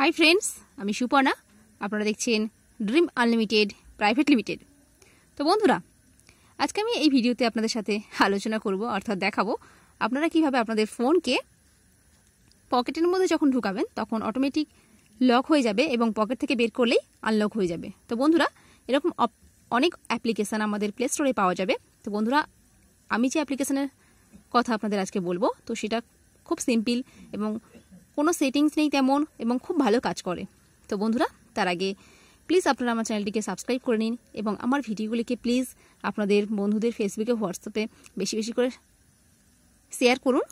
hi friends আমি সুপর্ণা আপনারা দেখছেন ড্রিম আনলিমিটেড প্রাইভেট লিমিটেড তো বন্ধুরা আজকে আমি এই ভিডিওতে আপনাদের সাথে আলোচনা করব অর্থাৎ দেখাবো আপনারা কিভাবে আপনাদের ফোনকে পকেটের মধ্যে যখন ঢুকাবেন তখন অটোমেটিক লক হয়ে যাবে এবং পকেট থেকে বের করলেই আনলক হয়ে যাবে তো বন্ধুরা এরকম অনেক অ্যাপ্লিকেশান আমাদের প্লে স্টোরে পাওয়া যাবে তো বন্ধুরা আমি যে অ্যাপ্লিকেশানের কথা আপনাদের আজকে বলবো তো সেটা খুব সিম্পল এবং কোনো সেটিংস নেই তেমন এবং খুব ভালো কাজ করে তো বন্ধুরা তার আগে প্লিজ আপনারা আমার চ্যানেলটিকে সাবস্ক্রাইব করে নিন এবং আমার ভিডিওগুলিকে প্লিজ আপনাদের বন্ধুদের ফেসবুকে হোয়াটসঅ্যাপে বেশি বেশি করে শেয়ার করুন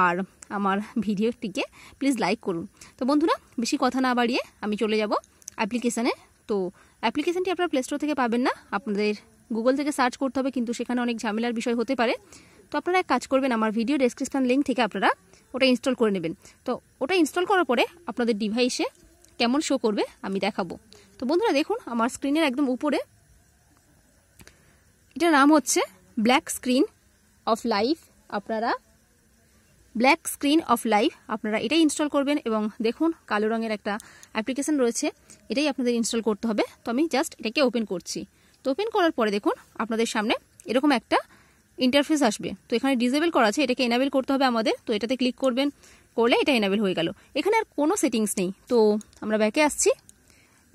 আর আমার ভিডিওটিকে প্লিজ লাইক করুন তো বন্ধুরা বেশি কথা না বাড়িয়ে আমি চলে যাব অ্যাপ্লিকেশানে তো অ্যাপ্লিকেশানটি আপনারা প্লে স্টোর থেকে পাবেন না আপনাদের গুগল থেকে সার্চ করতে হবে কিন্তু সেখানে অনেক ঝামেলার বিষয় হতে পারে তো আপনারা এক কাজ করবেন আমার ভিডিও ডেসক্রিপশান লিঙ্ক থেকে আপনারা ওটা ইনস্টল করে নেবেন তো ওটা ইনস্টল করার পরে আপনাদের ডিভাইসে কেমন শো করবে আমি দেখাবো তো বন্ধুরা দেখুন আমার স্ক্রিনের একদম উপরে এটার নাম হচ্ছে ব্ল্যাক স্ক্রিন অফ লাইফ আপনারা ব্ল্যাক স্ক্রিন অফ লাইফ আপনারা এটাই ইনস্টল করবেন এবং দেখুন কালো রঙের একটা অ্যাপ্লিকেশন রয়েছে এটাই আপনাদের ইনস্টল করতে হবে তো আমি জাস্ট এটাকে ওপেন করছি তো ওপেন করার পরে দেখুন আপনাদের সামনে এরকম একটা ইন্টারফেস আসবে তো এখানে ডিজেবল করা আছে এটাকে এনাবেল করতে হবে আমাদের তো এটাতে ক্লিক করবেন করলে এটা এনাবেল হয়ে গেল এখানে আর কোনো সেটিংস নেই তো আমরা ব্যাকে আসছি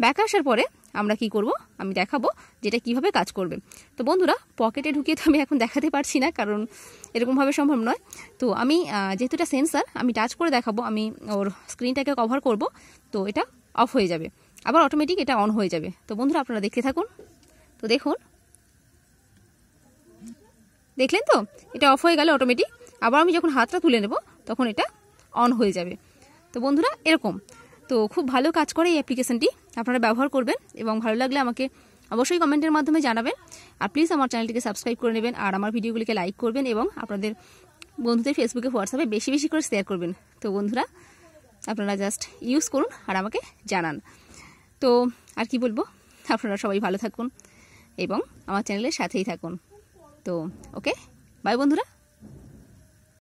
ব্যাকে আসার পরে আমরা কি করব আমি দেখাবো যেটা কিভাবে কাজ করবে তো বন্ধুরা পকেটে ঢুকিয়ে তো আমি এখন দেখাতে পারছি না কারণ এরকমভাবে সম্ভব নয় তো আমি যেহেতু এটা সেন্সার আমি টাচ করে দেখাবো আমি ওর স্ক্রিনটাকে কভার করব তো এটা অফ হয়ে যাবে আবার অটোমেটিক এটা অন হয়ে যাবে তো বন্ধুরা আপনারা দেখতে থাকুন তো দেখুন দেখলেন তো এটা অফ হয়ে গেলে অটোমেটিক আবার আমি যখন হাতটা তুলে নেব তখন এটা অন হয়ে যাবে তো বন্ধুরা এরকম তো খুব ভালো কাজ করে এই অ্যাপ্লিকেশানটি আপনারা ব্যবহার করবেন এবং ভালো লাগলে আমাকে অবশ্যই কমেন্টের মাধ্যমে জানাবেন আর প্লিজ আমার চ্যানেলটিকে সাবস্ক্রাইব করে নেবেন আর আমার ভিডিওগুলিকে লাইক করবেন এবং আপনাদের বন্ধুদের ফেসবুকে হোয়াটসঅ্যাপে বেশি বেশি করে শেয়ার করবেন তো বন্ধুরা আপনারা জাস্ট ইউজ করুন আর আমাকে জানান তো আর কি বলবো আপনারা সবাই ভালো থাকুন এবং আমার চ্যানেলের সাথেই থাকুন তো ওকে বাই বন্ধুরা